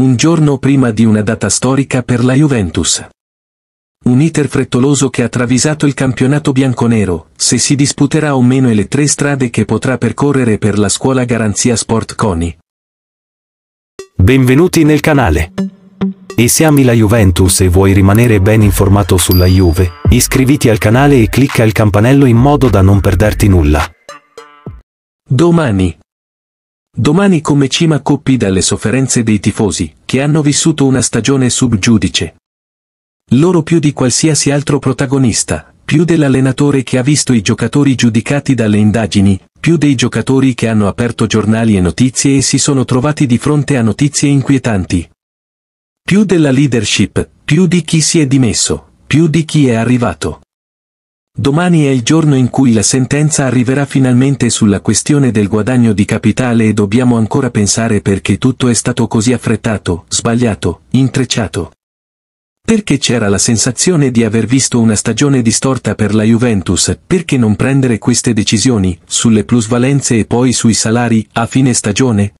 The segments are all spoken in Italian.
un giorno prima di una data storica per la Juventus. Un iter frettoloso che ha travisato il campionato bianconero, se si disputerà o meno e le tre strade che potrà percorrere per la scuola Garanzia Sport Coni. Benvenuti nel canale. E se ami la Juventus e vuoi rimanere ben informato sulla Juve, iscriviti al canale e clicca il campanello in modo da non perderti nulla. Domani. Domani come cima coppi dalle sofferenze dei tifosi, che hanno vissuto una stagione subgiudice. Loro più di qualsiasi altro protagonista, più dell'allenatore che ha visto i giocatori giudicati dalle indagini, più dei giocatori che hanno aperto giornali e notizie e si sono trovati di fronte a notizie inquietanti. Più della leadership, più di chi si è dimesso, più di chi è arrivato. Domani è il giorno in cui la sentenza arriverà finalmente sulla questione del guadagno di capitale e dobbiamo ancora pensare perché tutto è stato così affrettato, sbagliato, intrecciato. Perché c'era la sensazione di aver visto una stagione distorta per la Juventus, perché non prendere queste decisioni, sulle plusvalenze e poi sui salari, a fine stagione?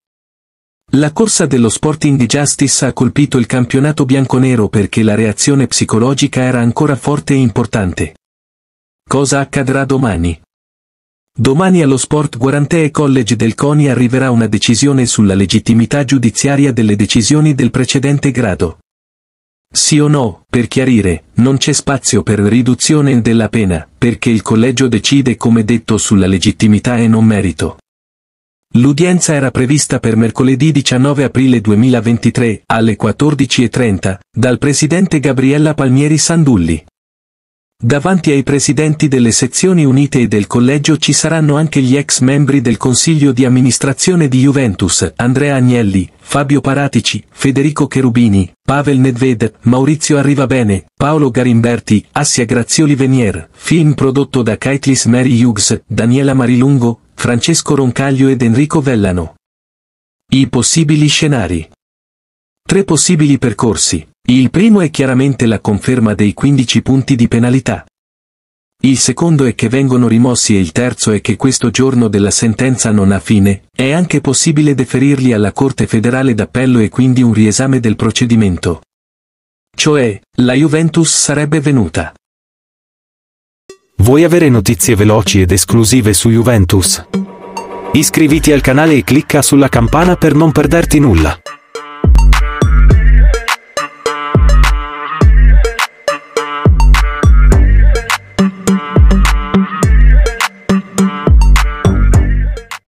La corsa dello Sporting di Justice ha colpito il campionato bianconero perché la reazione psicologica era ancora forte e importante. Cosa accadrà domani? Domani allo Sport Guarantee College del CONI arriverà una decisione sulla legittimità giudiziaria delle decisioni del precedente grado. Sì o no, per chiarire, non c'è spazio per riduzione della pena, perché il collegio decide come detto sulla legittimità e non merito. L'udienza era prevista per mercoledì 19 aprile 2023, alle 14.30, dal presidente Gabriella Palmieri Sandulli. Davanti ai presidenti delle sezioni unite e del collegio ci saranno anche gli ex membri del consiglio di amministrazione di Juventus, Andrea Agnelli, Fabio Paratici, Federico Cherubini, Pavel Nedved, Maurizio Arrivabene, Paolo Garimberti, Assia Grazioli Venier, film prodotto da Caitlis Mary Hughes, Daniela Marilungo, Francesco Roncaglio ed Enrico Vellano. I possibili scenari. Tre possibili percorsi, il primo è chiaramente la conferma dei 15 punti di penalità. Il secondo è che vengono rimossi e il terzo è che questo giorno della sentenza non ha fine, è anche possibile deferirli alla Corte federale d'appello e quindi un riesame del procedimento. Cioè, la Juventus sarebbe venuta. Vuoi avere notizie veloci ed esclusive su Juventus? Iscriviti al canale e clicca sulla campana per non perderti nulla.